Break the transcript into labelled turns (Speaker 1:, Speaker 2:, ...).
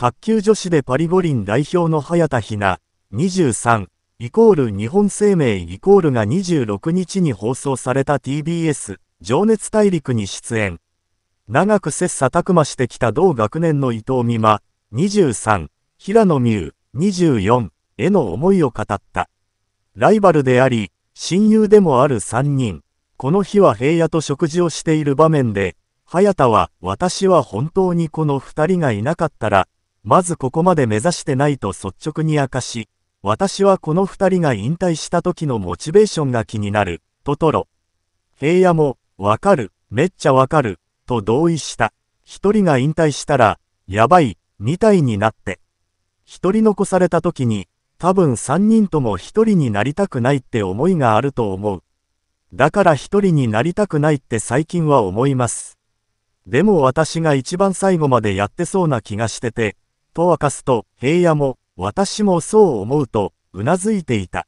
Speaker 1: 卓球女子でパリ五輪代表の早田ひな、23、イコール日本生命イコールが26日に放送された TBS、情熱大陸に出演。長く切磋琢磨してきた同学年の伊藤美誠、23、平野美宇、24、への思いを語った。ライバルであり、親友でもある3人。この日は平野と食事をしている場面で、早田は、私は本当にこの2人がいなかったら、まずここまで目指してないと率直に明かし、私はこの二人が引退した時のモチベーションが気になる、トトロ。平野も、わかる、めっちゃわかる、と同意した。一人が引退したら、やばい、二体になって。一人残された時に、多分三人とも一人になりたくないって思いがあると思う。だから一人になりたくないって最近は思います。でも私が一番最後までやってそうな気がしてて、と明かすと、平野も、私もそう思うと、うなずいていた。